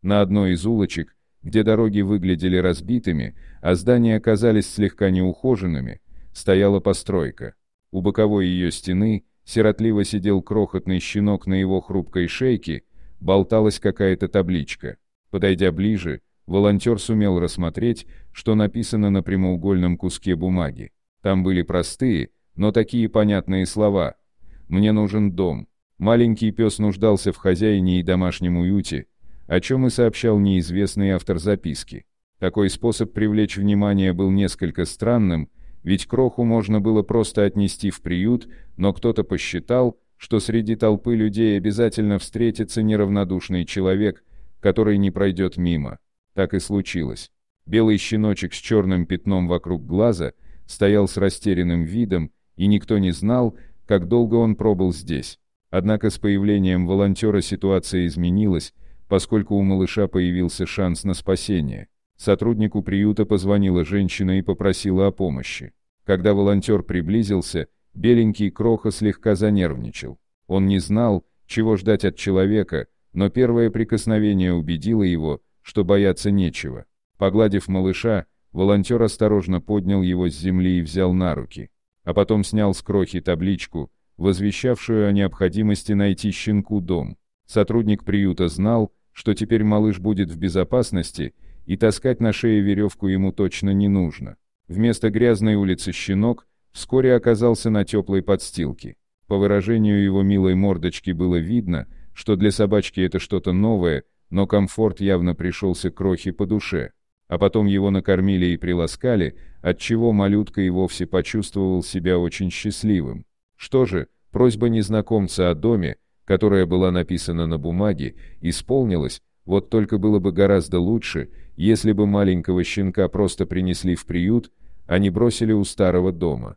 На одной из улочек, где дороги выглядели разбитыми, а здания оказались слегка неухоженными, стояла постройка. У боковой ее стены сиротливо сидел крохотный щенок на его хрупкой шейке, болталась какая-то табличка. Подойдя ближе, волонтер сумел рассмотреть, что написано на прямоугольном куске бумаги. Там были простые, но такие понятные слова. «Мне нужен дом». Маленький пес нуждался в хозяине и домашнем уюте, о чем и сообщал неизвестный автор записки. Такой способ привлечь внимание был несколько странным, ведь кроху можно было просто отнести в приют, но кто-то посчитал, что среди толпы людей обязательно встретится неравнодушный человек, который не пройдет мимо. Так и случилось. Белый щеночек с черным пятном вокруг глаза – стоял с растерянным видом, и никто не знал, как долго он пробыл здесь. Однако с появлением волонтера ситуация изменилась, поскольку у малыша появился шанс на спасение. Сотруднику приюта позвонила женщина и попросила о помощи. Когда волонтер приблизился, беленький Кроха слегка занервничал. Он не знал, чего ждать от человека, но первое прикосновение убедило его, что бояться нечего. Погладив малыша, Волонтер осторожно поднял его с земли и взял на руки, а потом снял с крохи табличку, возвещавшую о необходимости найти щенку дом. Сотрудник приюта знал, что теперь малыш будет в безопасности, и таскать на шее веревку ему точно не нужно. Вместо грязной улицы щенок вскоре оказался на теплой подстилке. По выражению его милой мордочки было видно, что для собачки это что-то новое, но комфорт явно пришелся крохи по душе а потом его накормили и приласкали, отчего малютка и вовсе почувствовал себя очень счастливым. Что же, просьба незнакомца о доме, которая была написана на бумаге, исполнилась, вот только было бы гораздо лучше, если бы маленького щенка просто принесли в приют, а не бросили у старого дома.